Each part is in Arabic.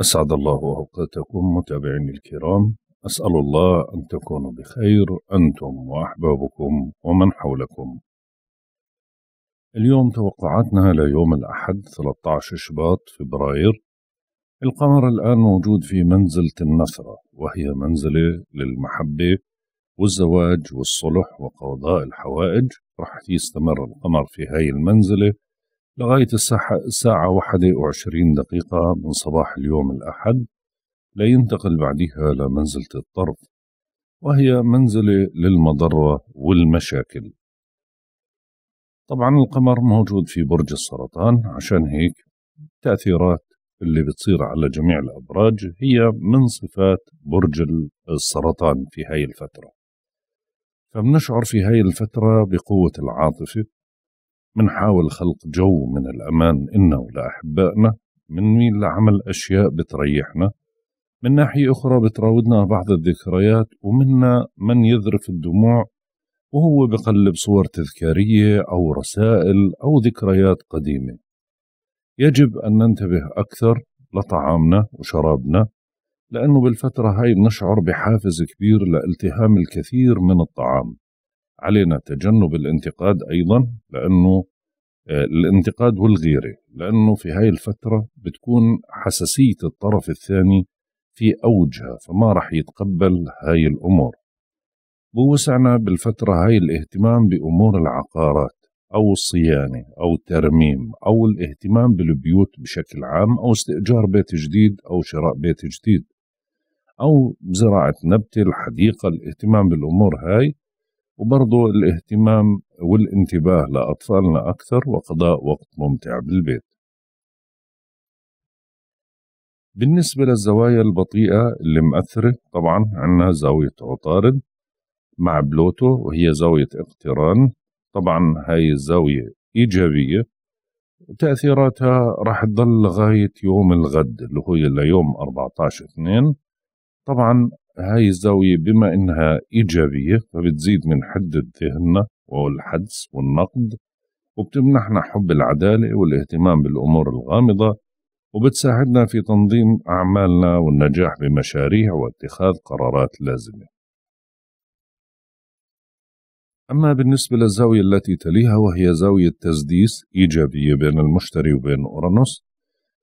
أسعد الله أوقاتكم متابعيني الكرام أسأل الله أن تكونوا بخير أنتم وأحبابكم ومن حولكم اليوم توقعاتنا ليوم الأحد 13 شباط فبراير القمر الآن موجود في منزلة النثرة وهي منزلة للمحبة والزواج والصلح وقضاء الحوائج رح يستمر القمر في هاي المنزلة لغاية الساعة 21 دقيقة من صباح اليوم الأحد لينتقل بعدها لمنزلة الطرف وهي منزلة للمضرة والمشاكل طبعا القمر موجود في برج السرطان عشان هيك التأثيرات اللي بتصير على جميع الأبراج هي من صفات برج السرطان في هاي الفترة فبنشعر في هاي الفترة بقوة العاطفة بنحاول خلق جو من الأمان إنا ولأحبائنا بنميل لعمل أشياء بتريحنا من ناحية أخرى بتراودنا بعض الذكريات ومنا من يذرف الدموع وهو بقلب صور تذكارية أو رسائل أو ذكريات قديمة يجب أن ننتبه أكثر لطعامنا وشرابنا لأنه بالفترة هاي بنشعر بحافز كبير لالتهام الكثير من الطعام علينا تجنب الانتقاد أيضا لأنه آه، الانتقاد والغيرة لأنه في هاي الفترة بتكون حساسية الطرف الثاني في أوجها فما رح يتقبل هاي الأمور بوسعنا بالفترة هاي الاهتمام بأمور العقارات أو الصيانة أو الترميم أو الاهتمام بالبيوت بشكل عام أو استئجار بيت جديد أو شراء بيت جديد أو زراعة نبتة الحديقة الاهتمام بالأمور هاي وبرضه الاهتمام والانتباه لأطفالنا أكثر وقضاء وقت ممتع بالبيت بالنسبة للزوايا البطيئة اللي مأثرة طبعا عندنا زاوية عطارد مع بلوتو وهي زاوية اقتران طبعا هاي الزاوية إيجابية تأثيراتها راح تضل لغاية يوم الغد اللي هو ليوم 14 اثنين طبعا هاي الزاوية بما إنها إيجابية فبتزيد من حدة ذهننا والحدس والنقد وبتمنحنا حب العدالة والاهتمام بالأمور الغامضة وبتساعدنا في تنظيم أعمالنا والنجاح بمشاريع واتخاذ قرارات لازمة أما بالنسبة للزاوية التي تليها وهي زاوية تسديس إيجابية بين المشتري وبين أورانوس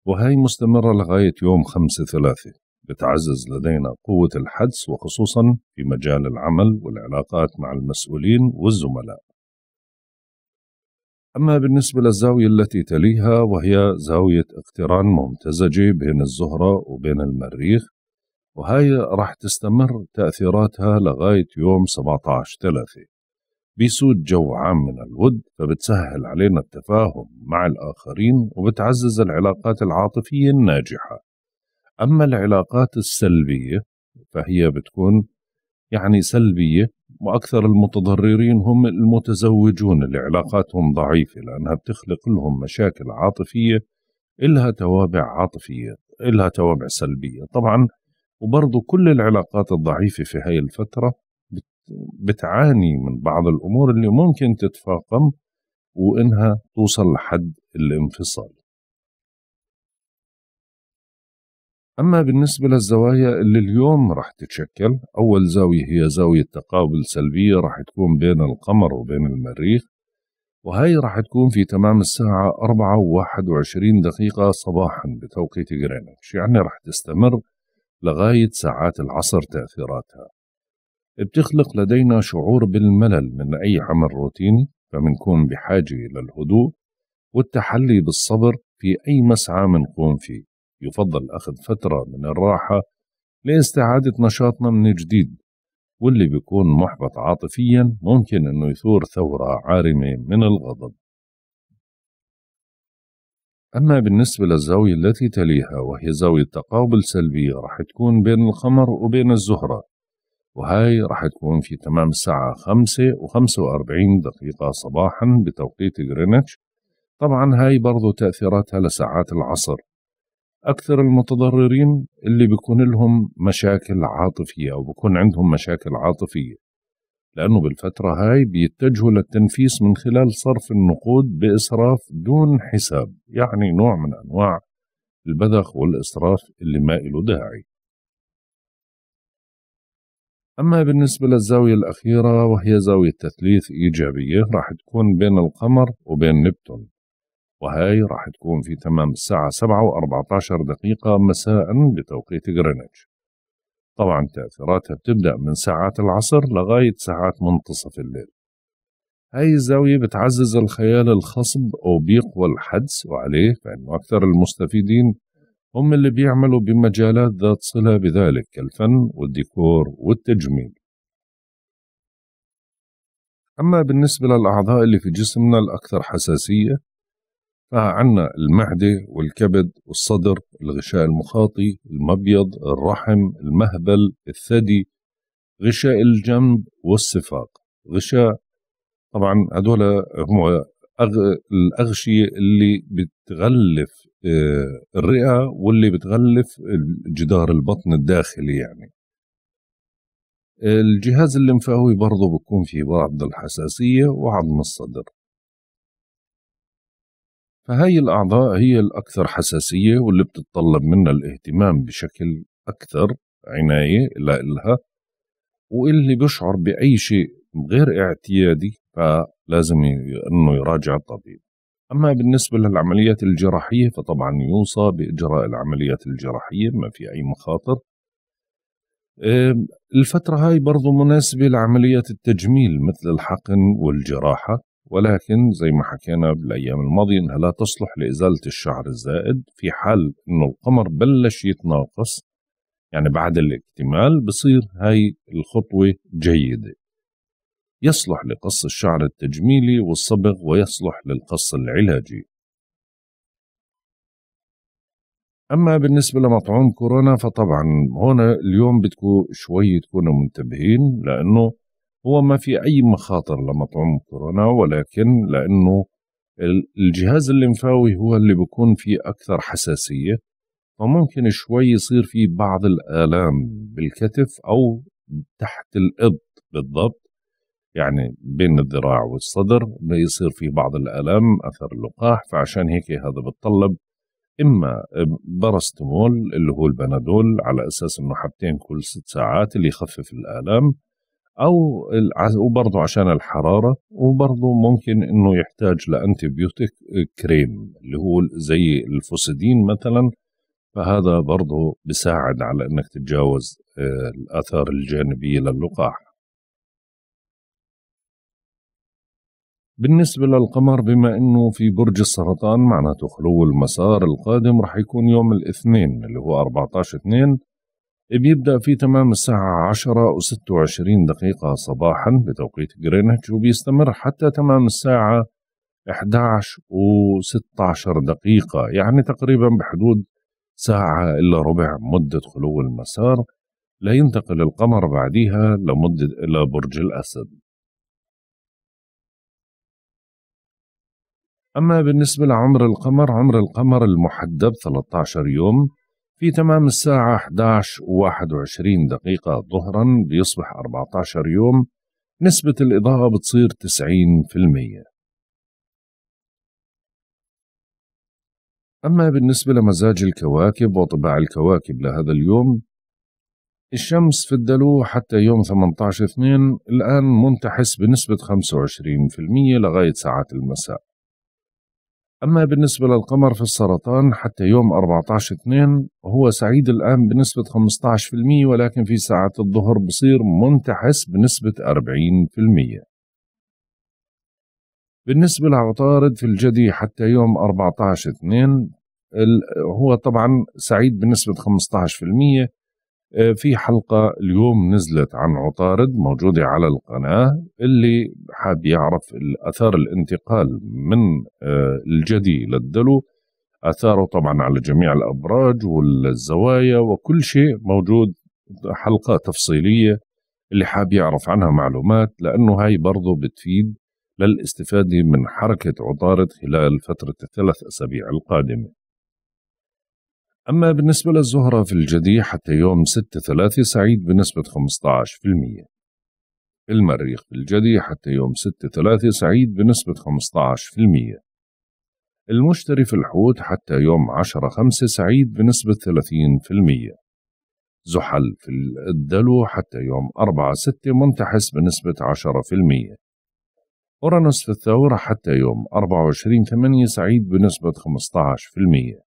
وهي مستمرة لغاية يوم خمسة ثلاثة بتعزز لدينا قوة الحدس وخصوصا في مجال العمل والعلاقات مع المسؤولين والزملاء أما بالنسبة للزاوية التي تليها وهي زاوية اقتران ممتزجة بين الزهرة وبين المريخ وهي راح تستمر تأثيراتها لغاية يوم 17 ثلاثة بيسود جو عام من الود فبتسهل علينا التفاهم مع الآخرين وبتعزز العلاقات العاطفية الناجحة أما العلاقات السلبية فهي بتكون يعني سلبية وأكثر المتضررين هم المتزوجون اللي علاقاتهم ضعيفة لأنها بتخلق لهم مشاكل عاطفية إلها توابع عاطفية إلها توابع سلبية طبعا وبرضو كل العلاقات الضعيفة في هاي الفترة بتعاني من بعض الأمور اللي ممكن تتفاقم وإنها توصل لحد الانفصال أما بالنسبة للزوايا اللي اليوم راح تتشكل أول زاوية هي زاوية تقابل سلبية راح تكون بين القمر وبين المريخ وهي راح تكون في تمام الساعة أربعة وواحد وعشرين دقيقة صباحا بتوقيت غرينتش يعني راح تستمر لغاية ساعات العصر تأثيراتها بتخلق لدينا شعور بالملل من أي عمل روتيني فمنكون بحاجة للهدوء والتحلي بالصبر في أي مسعى منقوم فيه يفضل أخذ فترة من الراحة لاستعادة نشاطنا من جديد واللي بيكون محبط عاطفيا ممكن أنه يثور ثورة عارمة من الغضب أما بالنسبة للزاوية التي تليها وهي زاوية تقابل سلبية رح تكون بين القمر وبين الزهرة وهاي رح تكون في تمام الساعة خمسة وخمسة وأربعين دقيقة صباحا بتوقيت غرينتش طبعا هاي برضو تأثيراتها لساعات العصر اكثر المتضررين اللي بيكون لهم مشاكل عاطفيه او بيكون عندهم مشاكل عاطفيه لانه بالفتره هاي بيتجهوا للتنفيس من خلال صرف النقود باسراف دون حساب يعني نوع من انواع البذخ والاسراف اللي ما إله داعي أما بالنسبة للزاوية الأخيرة وهي زاوية تثليث إيجابية راح تكون بين القمر وبين نبتون وهاي راح تكون في تمام الساعة 7 و14 دقيقة مساء بتوقيت غرينتش طبعا تأثيراتها بتبدأ من ساعات العصر لغاية ساعات منتصف الليل هاي الزاوية بتعزز الخيال الخصب أو بيقوى الحدس وعليه فإنه أكثر المستفيدين هم اللي بيعملوا بمجالات ذات صلة بذلك كالفن والديكور والتجميل أما بالنسبة للأعضاء اللي في جسمنا الأكثر حساسية فعنا المعدة والكبد والصدر الغشاء المخاطي المبيض الرحم المهبل الثدي غشاء الجنب والصفاق غشاء طبعا هدول هم الأغشية اللي بتغلف آه، الرئة واللي بتغلف جدار البطن الداخلي يعني الجهاز الليمفاوي برضه بيكون فيه بعض الحساسية وعظم الصدر فهاي الأعضاء هي الأكثر حساسية واللي بتتطلب منا الاهتمام بشكل أكثر عناية لإلها واللي بيشعر بأي شيء غير اعتيادي فلازم أنه يراجع الطبيب أما بالنسبة للعمليات الجراحية فطبعا يوصى بإجراء العمليات الجراحية ما في أي مخاطر الفترة هاي برضو مناسبة لعمليات التجميل مثل الحقن والجراحة ولكن زي ما حكينا بالايام الماضيه انها لا تصلح لازاله الشعر الزائد في حال انه القمر بلش يتناقص يعني بعد الاكتمال بصير هاي الخطوه جيده يصلح لقص الشعر التجميلي والصبغ ويصلح للقص العلاجي أما بالنسبة لمطعوم كورونا فطبعا هون اليوم بدكم شوي تكونوا منتبهين لأنه هو ما في أي مخاطر لمطعوم كورونا ولكن لأنه الجهاز الليمفاوي هو اللي بيكون فيه أكثر حساسية فممكن شوي يصير في بعض الآلام بالكتف أو تحت الإبط بالضبط يعني بين الذراع والصدر بيصير في بعض الآلام أثر اللقاح فعشان هيك هذا بتطلب إما باراستمول اللي هو البنادول على أساس إنه حبتين كل ست ساعات اللي يخفف الآلام او وبرضه عشان الحراره وبرضه ممكن انه يحتاج لانتي بيوتيك كريم اللي هو زي الفوسيدين مثلا فهذا برضه بساعد على انك تتجاوز آه، الاثار الجانبيه للقاح بالنسبة للقمر بما أنه في برج السرطان معناته خلو المسار القادم رح يكون يوم الاثنين اللي هو 14 اثنين بيبدأ في تمام الساعة عشرة وست وعشرين دقيقة صباحا بتوقيت جرينتش وبيستمر حتى تمام الساعة 11 و 16 دقيقة يعني تقريبا بحدود ساعة إلا ربع مدة خلو المسار لا ينتقل القمر بعدها لمدة إلى برج الأسد أما بالنسبة لعمر القمر عمر القمر المحدب 13 يوم في تمام الساعة 11 و21 دقيقة ظهرا بيصبح 14 يوم نسبة الإضاءة بتصير 90% أما بالنسبة لمزاج الكواكب وطباع الكواكب لهذا اليوم الشمس في الدلو حتى يوم 18 2 الآن منتحس بنسبة 25% لغاية ساعات المساء أما بالنسبة للقمر في السرطان حتى يوم 14/2 هو سعيد الآن بنسبة 15% ولكن في ساعة الظهر بصير منتحس بنسبة 40%. بالنسبة لعطارد في الجدي حتى يوم 14/2 هو طبعا سعيد بنسبة 15% آه، في حلقة اليوم نزلت عن عطارد موجودة على القناة اللي حاب يعرف أثار الانتقال من آه، الجدي للدلو أثاره طبعا على جميع الأبراج والزوايا وكل شيء موجود حلقة تفصيلية اللي حاب يعرف عنها معلومات لأنه هاي برضه بتفيد للاستفادة من حركة عطارد خلال فترة الثلاث أسابيع القادمة أما بالنسبة للزهرة في الجدي حتى يوم 6/3 سعيد بنسبة 15% المريخ في الجدي حتى يوم 6/3 سعيد بنسبة 15% المشتري في الحوت حتى يوم 10/5 سعيد بنسبة 30% زحل في الدلو حتى يوم 4/6 منتحس بنسبة 10% أورانوس في الثورة حتى يوم 24/8 سعيد بنسبة 15%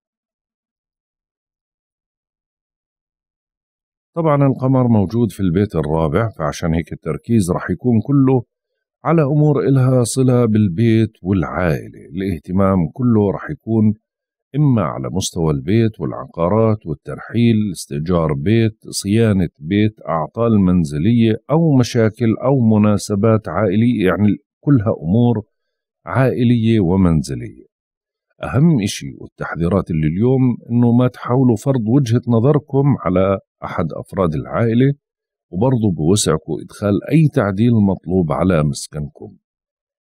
طبعا القمر موجود في البيت الرابع فعشان هيك التركيز رح يكون كله على أمور إلها صلة بالبيت والعائلة الاهتمام كله رح يكون إما على مستوى البيت والعقارات والترحيل استئجار بيت صيانة بيت أعطال منزلية أو مشاكل أو مناسبات عائلية يعني كلها أمور عائلية ومنزلية أهم إشي والتحذيرات اللي اليوم إنه ما تحاولوا فرض وجهة نظركم على أحد أفراد العائلة وبرضه بوسعكم إدخال أي تعديل مطلوب على مسكنكم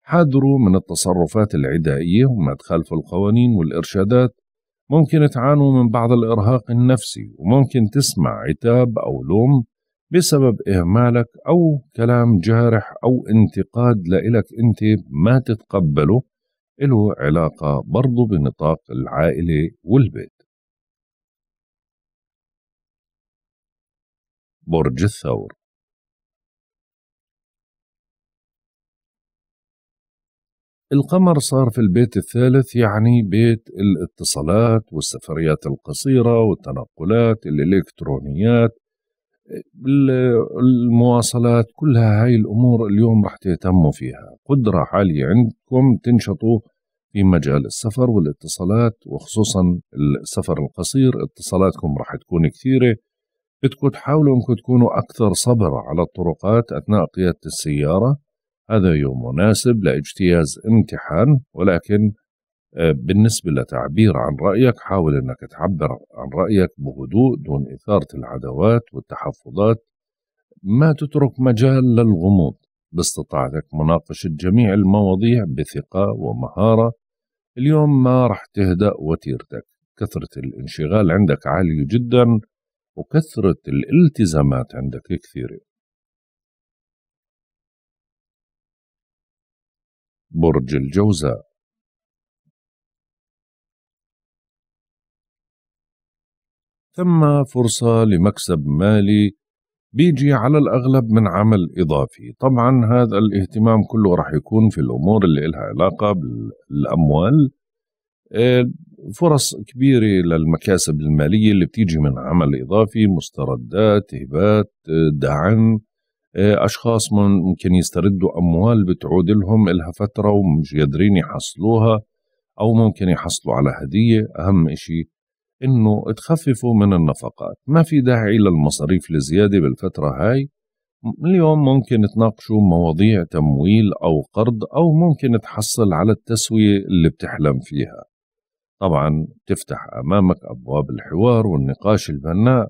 حاذروا من التصرفات العدائية وما تخالفوا القوانين والإرشادات ممكن تعانوا من بعض الإرهاق النفسي وممكن تسمع عتاب أو لوم بسبب إهمالك أو كلام جارح أو انتقاد لإلك أنت ما تتقبله له علاقة برضو بنطاق العائلة والبيت برج الثور القمر صار في البيت الثالث يعني بيت الاتصالات والسفريات القصيرة والتنقلات الإلكترونيات المواصلات كلها هاي الأمور اليوم رح تهتموا فيها قدرة عالية عندكم تنشطوا في مجال السفر والاتصالات وخصوصا السفر القصير اتصالاتكم رح تكون كثيرة بدكم تحاولوا انكم تكونوا اكثر صبر على الطرقات اثناء قياده السياره هذا يوم مناسب لاجتياز امتحان ولكن آه، بالنسبه لتعبير عن رايك حاول انك تعبر عن رايك بهدوء دون اثاره العداوات والتحفظات ما تترك مجال للغموض باستطاعتك مناقشه جميع المواضيع بثقه ومهاره اليوم ما راح تهدا وتيرتك كثره الانشغال عندك عاليه جدا وكثرة الالتزامات عندك كثيرة برج الجوزاء ثم فرصة لمكسب مالي بيجي على الأغلب من عمل إضافي طبعا هذا الاهتمام كله راح يكون في الأمور اللي إلها علاقة بالأموال آه، فرص كبيرة للمكاسب المالية اللي بتيجي من عمل إضافي مستردات هبات آه، دعم آه، أشخاص ممكن يستردوا أموال بتعود لهم إلها فترة ومش قادرين يحصلوها أو ممكن يحصلوا على هدية أهم إشي إنه تخففوا من النفقات ما في داعي للمصاريف الزيادة بالفترة هاي اليوم ممكن تناقشوا مواضيع تمويل أو قرض أو ممكن تحصل على التسوية اللي بتحلم فيها طبعا تفتح أمامك أبواب الحوار والنقاش البناء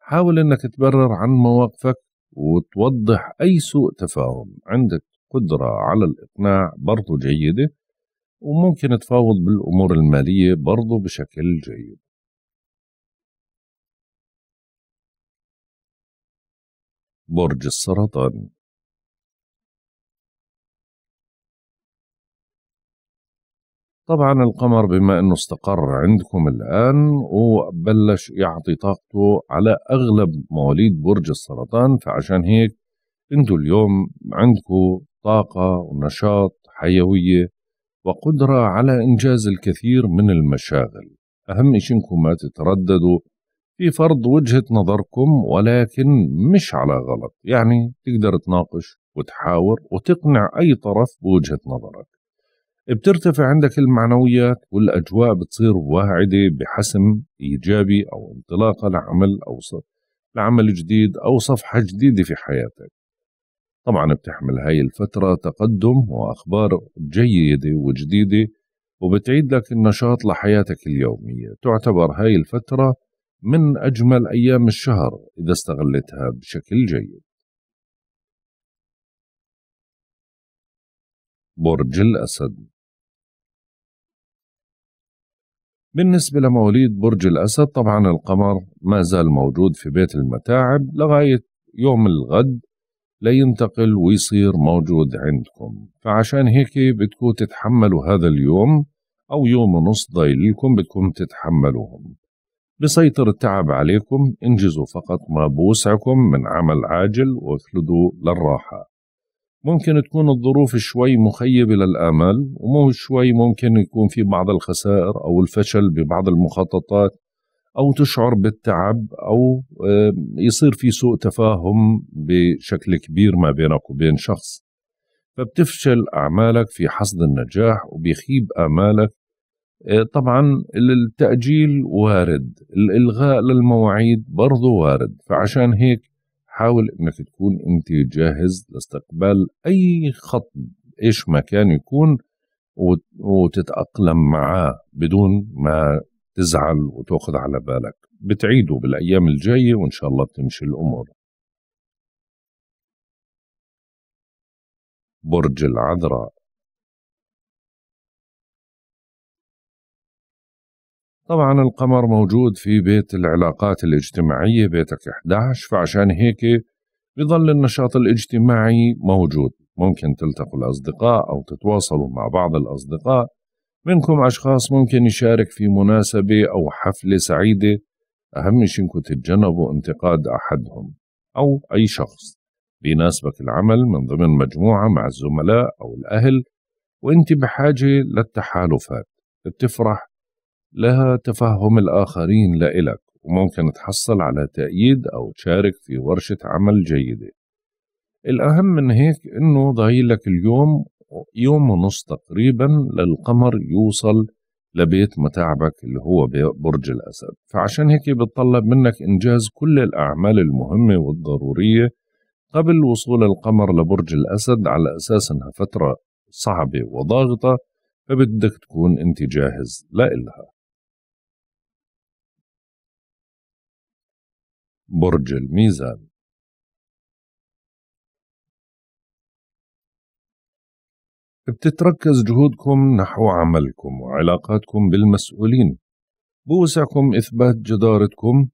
حاول أنك تبرر عن مواقفك وتوضح أي سوء تفاهم عندك قدرة على الإقناع برضو جيدة وممكن تفاوض بالأمور المالية برضو بشكل جيد برج السرطان طبعا القمر بما انه استقر عندكم الان وبلش يعطي طاقته على اغلب مواليد برج السرطان فعشان هيك انتوا اليوم عندكم طاقة ونشاط حيوية وقدرة على إنجاز الكثير من المشاغل أهم إشي إنكم ما تترددوا في فرض وجهة نظركم ولكن مش على غلط يعني تقدر تناقش وتحاور وتقنع أي طرف بوجهة نظرك بترتفع عندك المعنويات والأجواء بتصير واعدة بحسم إيجابي أو انطلاقة لعمل أو لعمل جديد أو صفحة جديدة في حياتك طبعا بتحمل هاي الفترة تقدم وأخبار جيدة وجديدة وبتعيد لك النشاط لحياتك اليومية تعتبر هاي الفترة من أجمل أيام الشهر إذا استغلتها بشكل جيد برج الأسد بالنسبة لمواليد برج الأسد طبعا القمر ما زال موجود في بيت المتاعب لغاية يوم الغد لينتقل ويصير موجود عندكم فعشان هيك بدكم تتحملوا هذا اليوم أو يوم ونص ضايلكم بدكم تتحملوهم بسيطر التعب عليكم انجزوا فقط ما بوسعكم من عمل عاجل واخلدوا للراحة ممكن تكون الظروف شوي مخيبة للآمال ومو شوي ممكن يكون في بعض الخسائر أو الفشل ببعض المخططات أو تشعر بالتعب أو آه، يصير في سوء تفاهم بشكل كبير ما بينك وبين شخص فبتفشل أعمالك في حصد النجاح وبيخيب آمالك آه، طبعا التأجيل وارد الإلغاء للمواعيد برضو وارد فعشان هيك حاول انك تكون انت جاهز لاستقبال اي خط ايش ما كان يكون وتتأقلم معاه بدون ما تزعل وتاخذ على بالك بتعيده بالايام الجايه وان شاء الله بتمشي الامور برج العذراء طبعا القمر موجود في بيت العلاقات الاجتماعية بيتك 11 فعشان هيك بظل النشاط الاجتماعي موجود ممكن تلتقوا الأصدقاء أو تتواصلوا مع بعض الأصدقاء منكم أشخاص ممكن يشارك في مناسبة أو حفلة سعيدة أهم شيء إنكم تتجنبوا انتقاد أحدهم أو أي شخص بيناسبك العمل من ضمن مجموعة مع الزملاء أو الأهل وأنت بحاجة للتحالفات بتفرح لها تفهم الآخرين لإلك وممكن تحصل على تأييد أو تشارك في ورشة عمل جيدة الأهم من هيك إنه ضايلك اليوم يوم ونص تقريبا للقمر يوصل لبيت متعبك اللي هو برج الأسد فعشان هيك بتطلب منك إنجاز كل الأعمال المهمة والضرورية قبل وصول القمر لبرج الأسد على أساس إنها فترة صعبة وضاغطة فبدك تكون أنت جاهز لإلها برج الميزان بتتركز جهودكم نحو عملكم وعلاقاتكم بالمسؤولين بوسعكم إثبات جدارتكم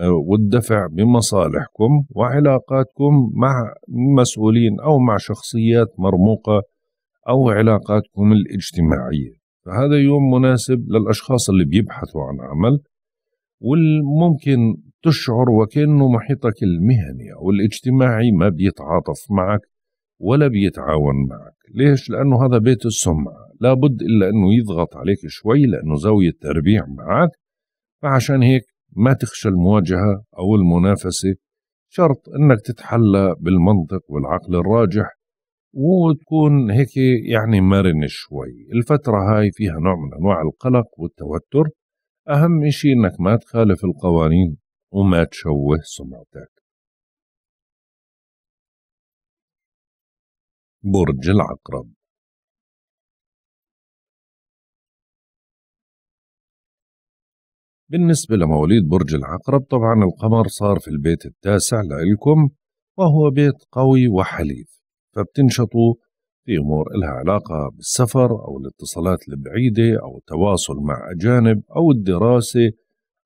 آه، والدفع بمصالحكم وعلاقاتكم مع مسؤولين أو مع شخصيات مرموقة أو علاقاتكم الاجتماعية فهذا يوم مناسب للأشخاص اللي بيبحثوا عن عمل والممكن تشعر وكأنه محيطك المهني أو الاجتماعي ما بيتعاطف معك ولا بيتعاون معك ليش؟ لأنه هذا بيت السمعة لابد إلا أنه يضغط عليك شوي لأنه زاوية تربيع معك فعشان هيك ما تخشى المواجهة أو المنافسة شرط أنك تتحلى بالمنطق والعقل الراجح وتكون هيك يعني مرن شوي الفترة هاي فيها نوع من أنواع القلق والتوتر أهم إشي إنك ما تخالف القوانين وما تشوه سمعتك برج العقرب بالنسبة لمواليد برج العقرب طبعا القمر صار في البيت التاسع لإلكم وهو بيت قوي وحليف فبتنشطوا في أمور إلها علاقة بالسفر أو الاتصالات البعيدة أو التواصل مع أجانب أو الدراسة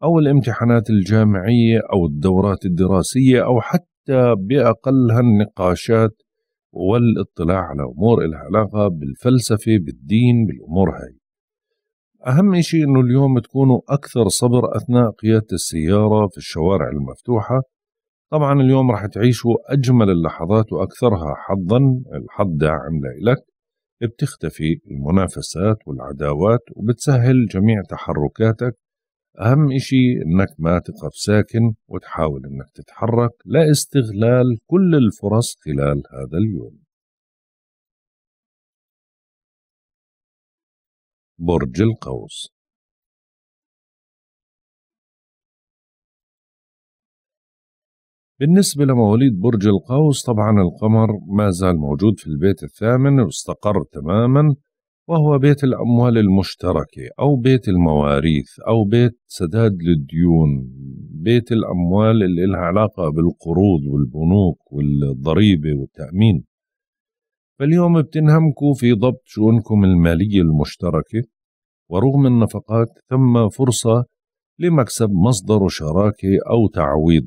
أو الامتحانات الجامعية أو الدورات الدراسية أو حتى بأقلها النقاشات والاطلاع على أمور إلها علاقة بالفلسفة بالدين بالأمور هاي أهم شيء أنه اليوم تكونوا أكثر صبر أثناء قيادة السيارة في الشوارع المفتوحة طبعا اليوم راح تعيشوا أجمل اللحظات وأكثرها حظا الحظ داعم لك بتختفي المنافسات والعداوات وبتسهل جميع تحركاتك أهم إشي إنك ما تقف ساكن وتحاول إنك تتحرك لاستغلال كل الفرص خلال هذا اليوم برج القوس بالنسبة لمواليد برج القوس طبعا القمر ما زال موجود في البيت الثامن واستقر تماما وهو بيت الأموال المشتركة أو بيت المواريث أو بيت سداد للديون بيت الأموال اللي لها علاقة بالقروض والبنوك والضريبة والتأمين فاليوم بتنهمكوا في ضبط شؤونكم المالية المشتركة ورغم النفقات ثم فرصة لمكسب مصدر شراكة أو تعويض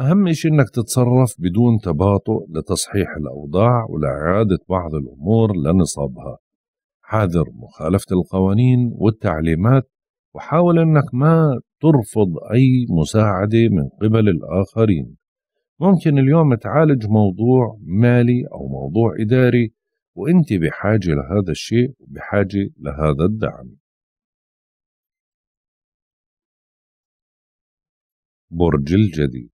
أهم شيء أنك تتصرف بدون تباطؤ لتصحيح الأوضاع ولإعادة بعض الأمور لنصابها حاذر مخالفة القوانين والتعليمات وحاول أنك ما ترفض أي مساعدة من قبل الآخرين ممكن اليوم تعالج موضوع مالي أو موضوع إداري وأنت بحاجة لهذا الشيء وبحاجة لهذا الدعم برج الجديد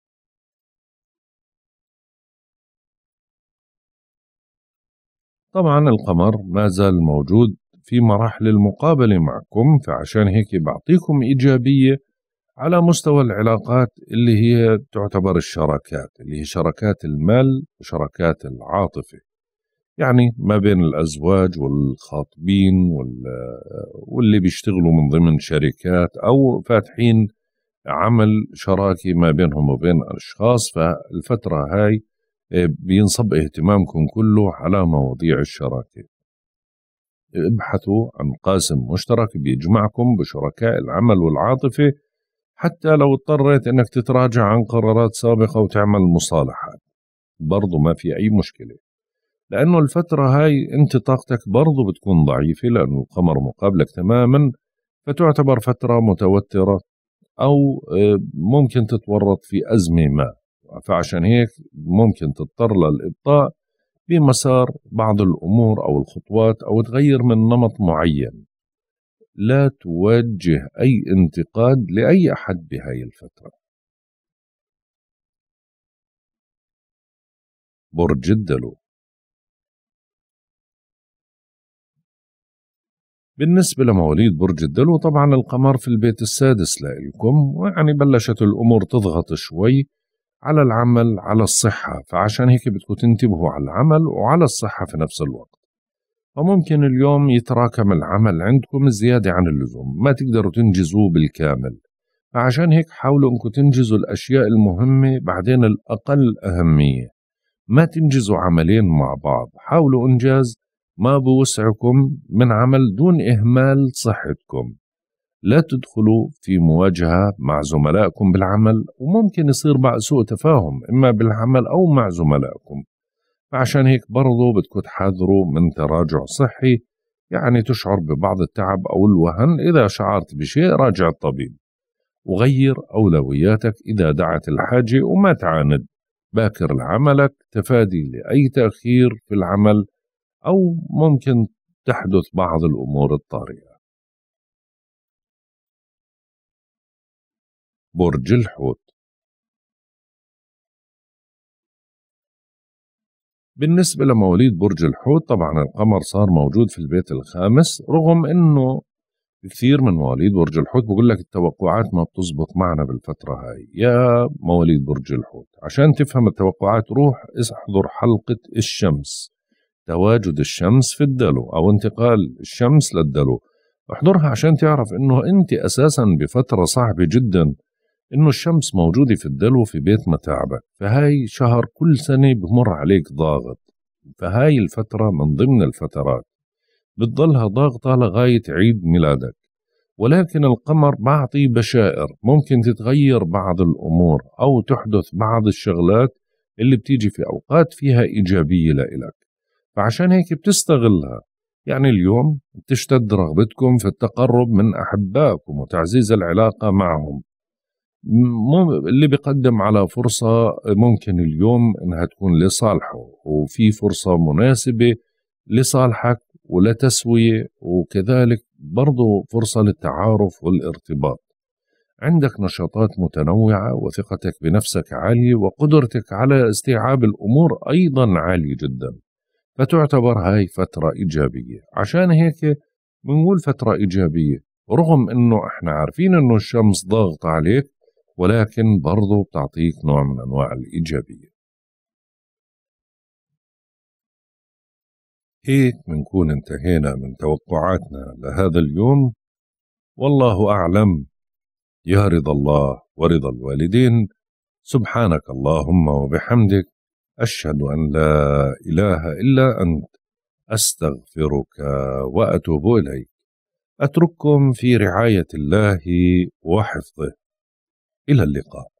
طبعا القمر ما زال موجود في مراحل المقابلة معكم فعشان هيك بعطيكم إيجابية على مستوى العلاقات اللي هي تعتبر الشراكات اللي هي شراكات المال وشراكات العاطفة يعني ما بين الأزواج والخاطبين واللي بيشتغلوا من ضمن شركات أو فاتحين عمل شراكي ما بينهم وبين أشخاص فالفترة هاي آه، بينصب اهتمامكم كله على مواضيع الشراكة ابحثوا عن قاسم مشترك بيجمعكم بشركاء العمل والعاطفة حتى لو اضطريت انك تتراجع عن قرارات سابقة وتعمل مصالحات برضو ما في اي مشكلة لانه الفترة هاي انت طاقتك برضو بتكون ضعيفة لانه القمر مقابلك تماما فتعتبر فترة متوترة او آه، ممكن تتورط في ازمة ما فعشان هيك ممكن تضطر للإبطاء بمسار بعض الأمور أو الخطوات أو تغير من نمط معين لا توجه أي انتقاد لأي أحد بهاي الفترة برج الدلو بالنسبة لمواليد برج الدلو طبعا القمر في البيت السادس لإلكم ويعني بلشت الأمور تضغط شوي على العمل على الصحة فعشان هيك بدكم تنتبهوا على العمل وعلى الصحة في نفس الوقت فممكن اليوم يتراكم العمل عندكم زيادة عن اللزوم ما تقدروا تنجزوه بالكامل فعشان هيك حاولوا انكم تنجزوا الأشياء المهمة بعدين الأقل أهمية ما تنجزوا عملين مع بعض حاولوا إنجاز ما بوسعكم من عمل دون إهمال صحتكم لا تدخلوا في مواجهة مع زملائكم بالعمل وممكن يصير بعض سوء تفاهم إما بالعمل أو مع زملائكم فعشان هيك برضو بدكم تحذروا من تراجع صحي يعني تشعر ببعض التعب أو الوهن إذا شعرت بشيء راجع الطبيب وغير أولوياتك إذا دعت الحاجة وما تعاند باكر لعملك تفادي لأي تأخير في العمل أو ممكن تحدث بعض الأمور الطارئة برج الحوت بالنسبة لمواليد برج الحوت طبعا القمر صار موجود في البيت الخامس رغم انه كثير من مواليد برج الحوت بقول لك التوقعات ما بتزبط معنا بالفترة هاي يا مواليد برج الحوت عشان تفهم التوقعات روح احضر حلقة الشمس تواجد الشمس في الدلو أو انتقال الشمس للدلو احضرها عشان تعرف انه انت اساسا بفترة صعبة جدا انه الشمس موجوده في الدلو في بيت متاعبك فهاي شهر كل سنه بمر عليك ضاغط فهاي الفتره من ضمن الفترات بتضلها ضاغطه لغايه عيد ميلادك ولكن القمر بعطي بشائر ممكن تتغير بعض الامور او تحدث بعض الشغلات اللي بتيجي في اوقات فيها ايجابيه لإلك فعشان هيك بتستغلها يعني اليوم بتشتد رغبتكم في التقرب من احبائكم وتعزيز العلاقه معهم اللي بيقدم على فرصة ممكن اليوم إنها تكون لصالحه وفي فرصة مناسبة لصالحك ولتسوية وكذلك برضو فرصة للتعارف والارتباط عندك نشاطات متنوعة وثقتك بنفسك عالية وقدرتك على استيعاب الأمور أيضا عالية جدا فتعتبر هاي فترة إيجابية عشان هيك بنقول فترة إيجابية رغم أنه إحنا عارفين أنه الشمس ضاغطة عليك ولكن برضه بتعطيك نوع من أنواع الإيجابية هيك إيه، بنكون انتهينا من توقعاتنا لهذا اليوم والله أعلم يا رضا الله ورضا الوالدين سبحانك اللهم وبحمدك أشهد أن لا إله إلا أنت أستغفرك وأتوب إليك أترككم في رعاية الله وحفظه إلى اللقاء